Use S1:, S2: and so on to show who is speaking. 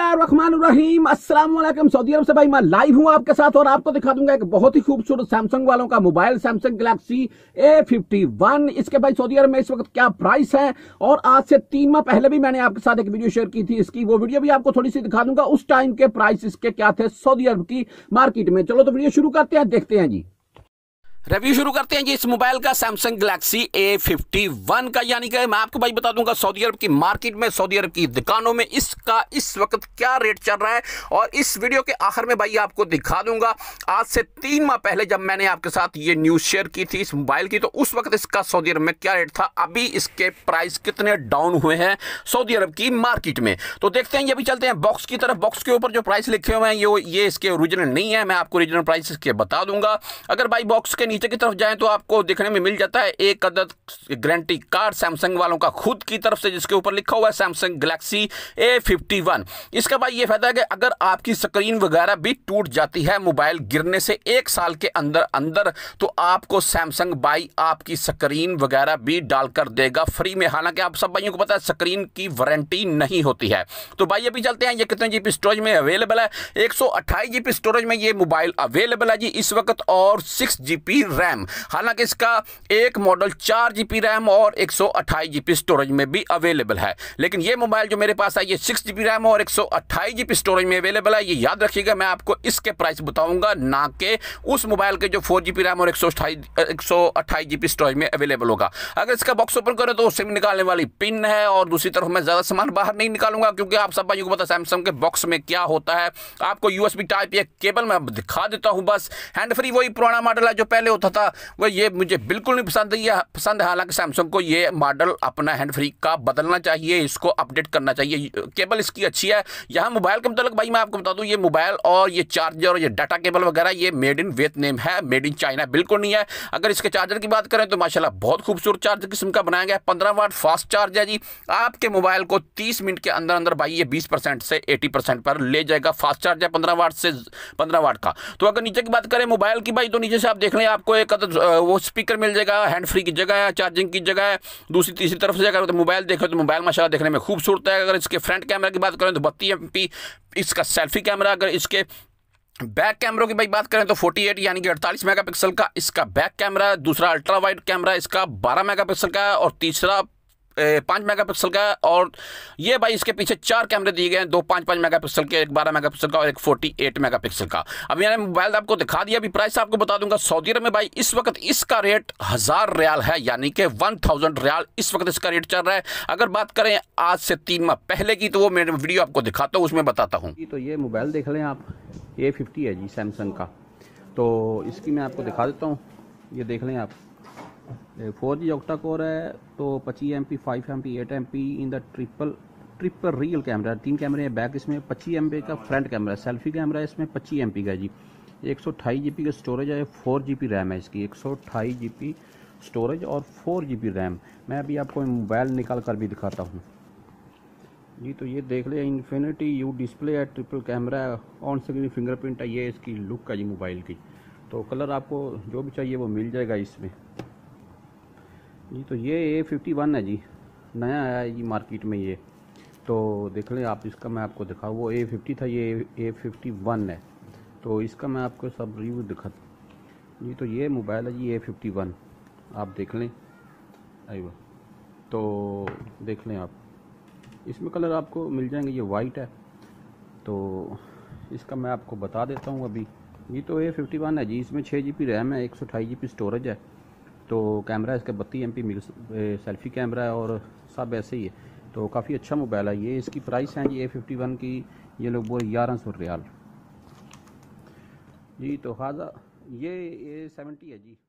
S1: बिस्मिल्लाम Aslam Saudi अरब से भाई मैं लाइव हूं आपके साथ और आपको दिखा दूंगा एक बहुत ही खूबसूरत सैमसंग वालों का mobile Samsung Galaxy A fifty one इसके भाई सऊदी अरब में इस वक्त क्या प्राइस है और आज से तीन माह पहले भी मैंने आपके साथ एक वीडियो शेयर की थी इसकी वो वीडियो भी आपको थोड़ी सी दिखा दूंगा उस टाइम के प्राइस इसके क्या थे सऊदी अरब की मार्केट में चलो तो वीडियो शुरू करते हैं देखते हैं जी रिव्यू शुरू करते हैं जी इस मोबाइल का Samsung Galaxy A fifty one का यानी कि मैं आपको भाई बता दूंगा सऊदी अरब की मार्केट में सऊदी अरब की दुकानों में इसका इस वक्त क्या रेट चल रहा है और इस वीडियो के आखिर में भाई आपको दिखा दूंगा आज से तीन माह पहले जब मैंने आपके साथ ये न्यूज़ शेयर की थी इस मोबाइल की तो उस वक्त इसका सऊदी अरब में क्या रेट था अभी इसके प्राइस कितने डाउन हुए हैं सऊदी अरब की मार्केट में तो देखते हैं ये भी चलते हैं बॉक्स की तरफ बॉक्स के ऊपर जो प्राइस लिखे हुए हैं ये ये इसके ओरिजिनल नहीं है मैं आपको ओरिजिनल प्राइस इसके बता दूंगा अगर भाई बॉक्स के नीचे की तरफ जाएं तो आपको देखने में मिल जाता है एक अदद ग्रंटी कार्ड सैमसंग वालों का खुद की तरफ से जिसके ऊपर लिखा हुआ है Samsung Galaxy A fifty one इसका भाई ये फायदा है कि अगर आपकी स्क्रीन वगैरह भी टूट जाती है मोबाइल गिरने से एक साल के अंदर अंदर तो आपको सैमसंग बाई आपकी स्क्रीन वगैरह भी डालकर देगा फ्री में हालांकि आप सब भाइयों को पता है स्क्रीन की वारंटी नहीं होती है तो भाई अभी चलते हैं ये कितने जीबी स्टोरेज में अवेलेबल है एक सौ स्टोरेज में ये मोबाइल अवेलेबल है जी इस वक्त और सिक्स जी रैम हालांकि इसका एक मॉडल चार जी रैम और एक सौ स्टोरेज में भी अवेलेबल है लेकिन ये मोबाइल जो मेरे पास है ये सिक्स जी रैम और एक सौ स्टोरेज में अवेलेबल है ये याद रखिएगा मैं आपको इसके प्राइस बताऊंगा ना कि उस मोबाइल के जो फोर जी रैम और एक सौ एक सौ स्टोरेज में अवेलेबल होगा अगर इसका बॉक्स ओपन करें तो सिम निकालने वाली पिन है और दूसरी तरफ मैं ज़्यादा सामान बाहर नहीं निकालूंगा क्योंकि आप सब भाइयों को पता सैमसंग के बॉक्स में क्या होता है आपको यूएसबी टाइप या केबल मैं दिखा देता हूं बस हैंड फ्री वही पुराना मॉडल है जो पहले पहले होता था वह ये मुझे बिल्कुल नहीं पसंद है यह पसंद हालांकि सैमसंग को ये मॉडल अपना हैंड फ्री का बदलना चाहिए इसको अपडेट करना चाहिए केबल इसकी अच्छी है यहाँ मोबाइल के मतलब भाई मैं आपको बता दूँ ये मोबाइल और ये चार्जर और ये डाटा केबल वगैरह ये मेड इन वियतनाम है मेड इन चाइना बिल्कुल नहीं है अगर इसके चार्जर की बात करें तो माशाला बहुत खूबसूरत चार्जर किस्म का बनाया गया है पंद्रह वाट फास्ट चार्ज है जी आपके मोबाइल को तीस मिनट के अंदर अंदर भाई ये बीस से एटी पर ले जाएगा फास्ट चार्ज है पंद्रह वाट से पंद्रह वाट का तो अगर नीचे की बात करें मोबाइल की भाई तो नीचे से आप देख लें आपको एक वो स्पीकर मिल जाएगा हैंड फ्री की जगह है चार्जिंग की जगह है दूसरी तीसरी तरफ से अगर तो मोबाइल देखो तो मोबाइल माशाल्लाह देखने में खूबसूरत है अगर इसके फ्रंट कैमरा की बात करें तो बत्ती एम इसका सेल्फी कैमरा अगर इसके बैक कैमरों की भाई बात करें तो 48 यानी कि 48 मेगापिक्सल का इसका बैक कैमरा दूसरा अल्ट्रा वाइड कैमरा इसका 12 मेगापिक्सल का है और तीसरा पाँच मेगा पिक्सल का और ये भाई इसके पीछे चार कैमरे दिए गए हैं दो पाँच पाँच मेगा पिक्सल के एक बारह मेगा पिक्सल का और एक फोर्टी एट मेगा पिक्सल का अब मैंने मोबाइल आपको दिखा दिया अभी प्राइस आपको बता दूंगा सऊदी अरब में भाई इस वक्त इसका रेट हज़ार रियाल है यानी कि वन थाउजेंड रियाल इस वक्त इसका रेट चल रहा है अगर बात करें आज से तीन माह पहले की तो वो मैं वीडियो आपको दिखाता हूँ उसमें बताता हूँ तो ये मोबाइल देख लें आप ए फिफ्टी है जी सैमसंग का तो इसकी मैं आपको दिखा देता हूँ ये देख लें आप फोर जी ऑक्टा कोर है तो पच्चीस M P five M P eight M P in the triple triple rear camera तीन कैमरे हैं बैक इसमें पच्चीस एम पी का फ्रंट कैमरा है सेल्फी कैमरा है इसमें पच्चीस एम पी का जी एक सौ जी पी का स्टोरेज है फोर जी पी रैम है इसकी एक सौ जी पी स्टोरेज और फोर जी पी रैम मैं अभी आपको मोबाइल निकाल कर भी दिखाता हूँ जी तो ये देख लिया इन्फिनिटी यू डिस्प्ले है triple camera on screen fingerprint है ये इसकी लुक है जी मोबाइल की तो कलर आपको जो भी चाहिए वो मिल जाएगा इसमें जी तो ये ए फिफ्टी वन है जी नया आया है जी मार्केट में ये तो देख लें आप इसका मैं आपको दिखाऊँ वो ए फिफ्टी था ये ए फिफ्टी वन है तो इसका मैं आपको सब रिव्यू दिखा जी तो ये मोबाइल है जी ए फिफ्टी वन आप देख लें आई तो देख लें आप इसमें कलर आपको मिल जाएंगे ये वाइट है तो इसका मैं आपको बता देता हूँ अभी ये तो ए फिफ्टी वन है जी इसमें छः जी बी रैम है एक सौ अठाई जी बी स्टोरेज है तो कैमरा इसका बत्तीस एम पी सेल्फी कैमरा है और सब ऐसे ही है तो काफ़ी अच्छा मोबाइल है ये इसकी प्राइस है जी ए फिफ्टी वन की ये लोग बोल ग्यारह सौ रियाल जी तो हाजा ये ए सेवेंटी है जी